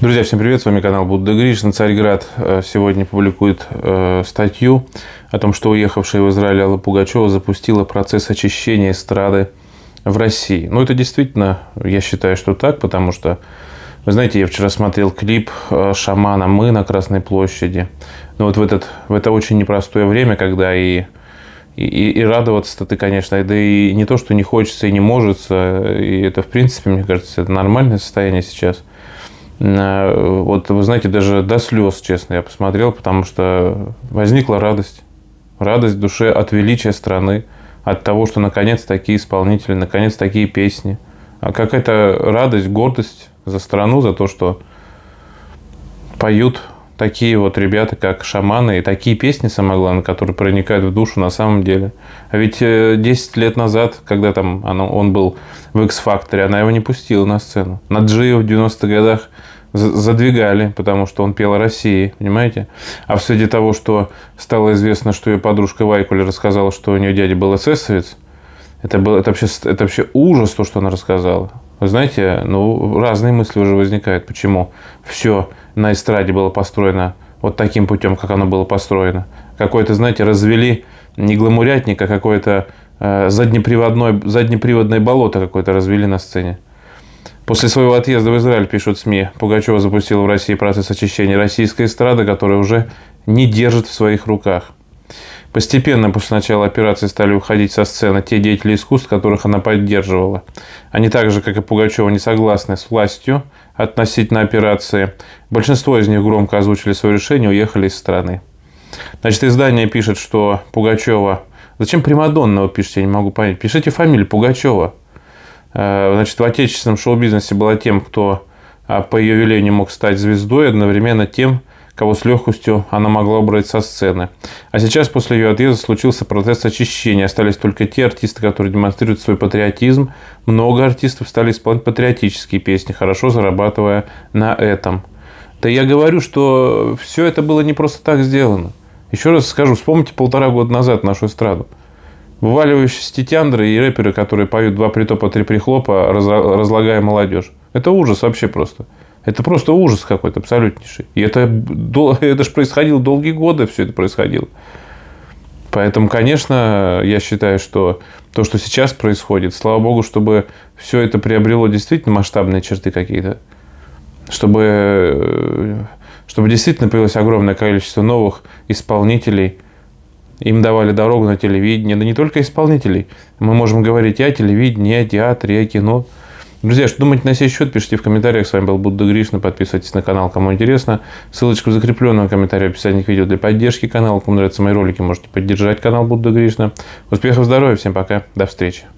Друзья, всем привет, с вами канал Будда Гришин. Царьград э, сегодня публикует э, статью о том, что уехавшая в Израиль Алла Пугачева запустила процесс очищения эстрады в России. Ну, это действительно, я считаю, что так, потому что, вы знаете, я вчера смотрел клип э, «Шамана мы» на Красной площади. Но ну, вот в, этот, в это очень непростое время, когда и и, и радоваться-то ты, конечно, да и не то, что не хочется и не может, и это, в принципе, мне кажется, это нормальное состояние сейчас – Э, вот, вы знаете, даже до слез, честно, я посмотрел, потому что возникла радость. Радость в душе от величия страны, от того, что наконец такие исполнители, наконец такие песни. А какая-то радость, гордость за страну, за то, что поют такие вот ребята, как шаманы, и такие песни, самое главное, которые проникают в душу на самом деле. А ведь 10 э, лет назад, когда там он был в X-Factor, она его не пустила на сцену. На Джио в 90-х годах задвигали, потому что он пел о России, понимаете? А в свете того, что стало известно, что ее подружка Вайкуля рассказала, что у нее дядя был эсэсовец, это, было это, вообще, это вообще ужас, то, что она рассказала. Вы знаете, ну, разные мысли уже возникают. Почему все на эстраде было построено вот таким путем, как оно было построено. какое то знаете, развели не гламурятник, а какое-то э, заднеприводное, заднеприводное болото какое-то развели на сцене. После своего отъезда в Израиль, пишут СМИ, Пугачева запустила в России процесс очищения российской эстрады, которая уже не держит в своих руках. Постепенно после начала операции стали уходить со сцены те деятели искусств, которых она поддерживала. Они так же, как и Пугачева, не согласны с властью относительно операции. Большинство из них громко озвучили свое решение и уехали из страны. Значит, издание пишет, что Пугачева... Зачем Примадонного пишете, я не могу понять. Пишите фамилию Пугачева. Э, значит, в отечественном шоу-бизнесе была тем, кто а, по ее велению мог стать звездой, одновременно тем, кого с легкостью она могла убрать со сцены. А сейчас после ее отъезда случился процесс очищения. Остались только те артисты, которые демонстрируют свой патриотизм. Много артистов стали исполнять патриотические песни, хорошо зарабатывая на этом. Да я говорю, что все это было не просто так сделано. Еще раз скажу, вспомните полтора года назад нашу эстраду. Вываливающиеся тетяндры и рэперы, которые поют два притопа, три прихлопа, разлагая молодежь. Это ужас вообще просто. Это просто ужас какой-то абсолютнейший. И это, это же происходило долгие годы, все это происходило. Поэтому, конечно, я считаю, что то, что сейчас происходит, слава богу, чтобы все это приобрело действительно масштабные черты какие-то. Чтобы, э, чтобы действительно появилось огромное количество новых исполнителей. Им давали дорогу на телевидение. Да не только исполнителей. Мы можем говорить и о телевидении, и о театре, и о кино – Друзья, что думаете на сей счет, пишите в комментариях. С вами был Будда Гришна. Подписывайтесь на канал, кому интересно. Ссылочка в закрепленном комментарии в описании к видео для поддержки канала. Кому нравятся мои ролики, можете поддержать канал Будда Гришна. Успехов, здоровья, всем пока, до встречи.